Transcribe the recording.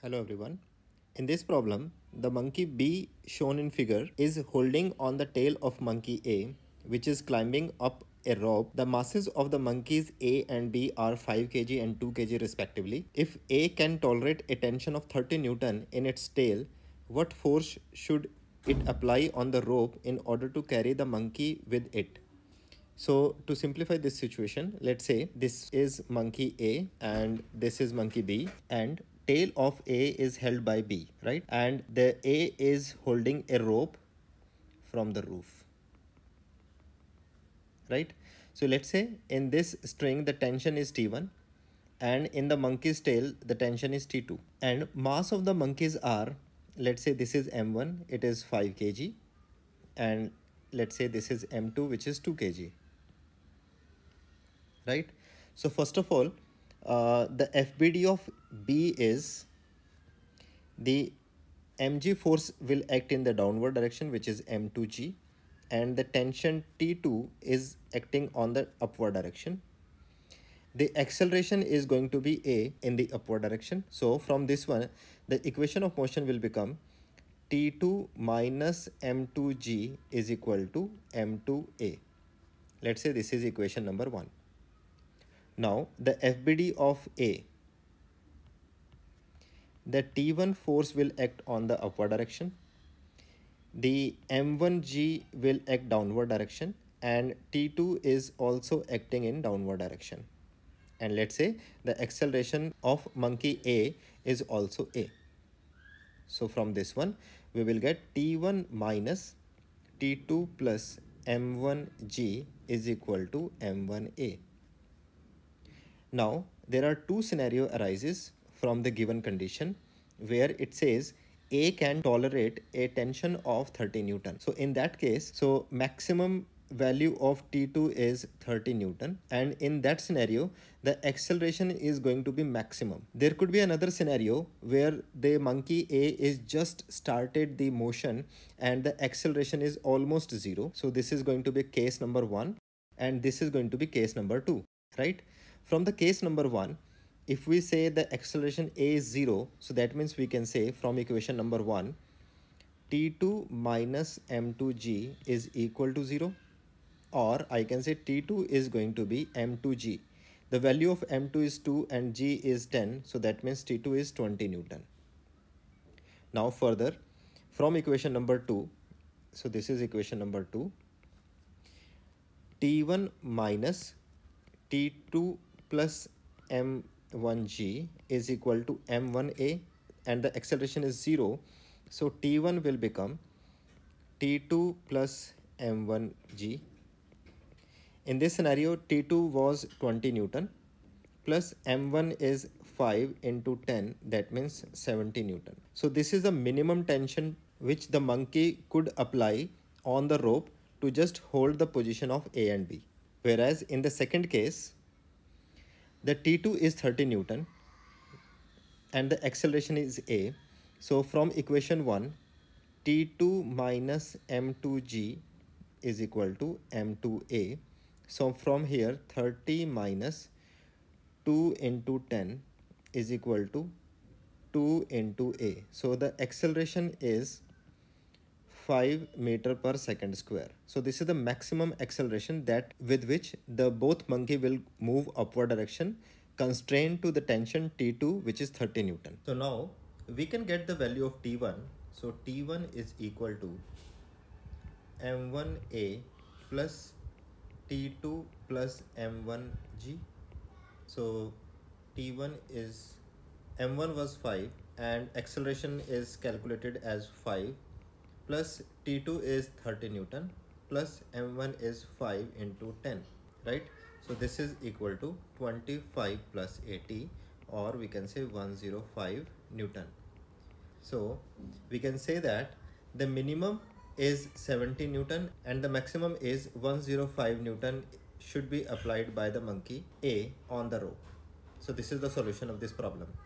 Hello everyone. In this problem, the monkey B shown in figure is holding on the tail of monkey A which is climbing up a rope. The masses of the monkeys A and B are 5 kg and 2 kg respectively. If A can tolerate a tension of 30 Newton in its tail, what force should it apply on the rope in order to carry the monkey with it? So to simplify this situation, let's say this is monkey A and this is monkey B and tail of A is held by B, right? And the A is holding a rope from the roof, right? So let's say in this string, the tension is T1 and in the monkey's tail, the tension is T2 and mass of the monkeys are, let's say this is M1, it is 5 kg and let's say this is M2, which is 2 kg, right? So first of all, uh, the FBD of B is the mg force will act in the downward direction which is m2g and the tension T2 is acting on the upward direction. The acceleration is going to be A in the upward direction. So from this one, the equation of motion will become T2 minus M2G is equal to M2A. Let's say this is equation number 1. Now the FBD of A, the T1 force will act on the upward direction. The M1G will act downward direction and T2 is also acting in downward direction. And let's say the acceleration of monkey A is also A. So from this one, we will get T1 minus T2 plus M1G is equal to M1A. Now, there are two scenario arises from the given condition where it says A can tolerate a tension of 30 Newton. So in that case, so maximum value of T2 is 30 Newton and in that scenario the acceleration is going to be maximum. There could be another scenario where the monkey A is just started the motion and the acceleration is almost zero. So this is going to be case number one and this is going to be case number two, right? From the case number 1, if we say the acceleration a is 0, so that means we can say from equation number 1, t2 minus m2g is equal to 0 or I can say t2 is going to be m2g. The value of m2 is 2 and g is 10, so that means t2 is 20 Newton. Now further, from equation number 2, so this is equation number 2, t1 minus t2 plus m1g is equal to m1a and the acceleration is 0 so t1 will become t2 plus m1g in this scenario t2 was 20 newton plus m1 is 5 into 10 that means 70 newton so this is the minimum tension which the monkey could apply on the rope to just hold the position of a and b whereas in the second case the T2 is 30 Newton and the acceleration is A. So from equation 1, T2 minus M2G is equal to M2A. So from here 30 minus 2 into 10 is equal to 2 into A. So the acceleration is 5 meter per second square. So this is the maximum acceleration that with which the both monkey will move upward direction constrained to the tension T2 which is 30 Newton. So now we can get the value of T1. So T1 is equal to M1A plus T2 plus M1G. So T1 is M1 was 5 and acceleration is calculated as 5 plus T2 is 30 Newton plus M1 is 5 into 10 right so this is equal to 25 plus 80 or we can say 105 Newton so we can say that the minimum is 70 Newton and the maximum is 105 Newton should be applied by the monkey A on the rope so this is the solution of this problem